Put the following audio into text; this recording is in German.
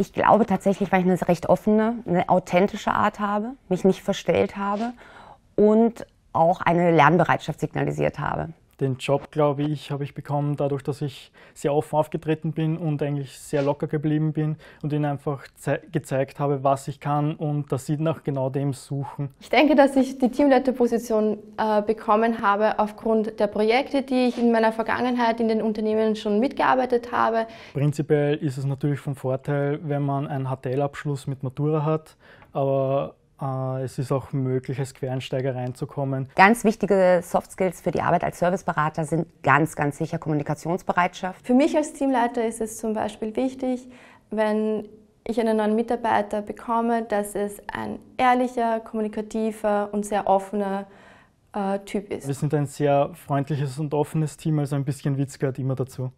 Ich glaube tatsächlich, weil ich eine recht offene, eine authentische Art habe, mich nicht verstellt habe und auch eine Lernbereitschaft signalisiert habe den Job, glaube ich, habe ich bekommen, dadurch, dass ich sehr offen aufgetreten bin und eigentlich sehr locker geblieben bin und ihnen einfach gezeigt habe, was ich kann und dass sie nach genau dem suchen. Ich denke, dass ich die Teamleiterposition äh, bekommen habe aufgrund der Projekte, die ich in meiner Vergangenheit in den Unternehmen schon mitgearbeitet habe. Prinzipiell ist es natürlich von Vorteil, wenn man einen HTL-Abschluss mit Matura hat, aber äh, es ist auch möglich, als Quereinsteiger reinzukommen. Ganz wichtige Soft Skills für die Arbeit als Serviceberater sind ganz, ganz sicher Kommunikationsbereitschaft. Für mich als Teamleiter ist es zum Beispiel wichtig, wenn ich einen neuen Mitarbeiter bekomme, dass es ein ehrlicher, kommunikativer und sehr offener äh, Typ ist. Wir sind ein sehr freundliches und offenes Team, also ein bisschen Witz gehört immer dazu.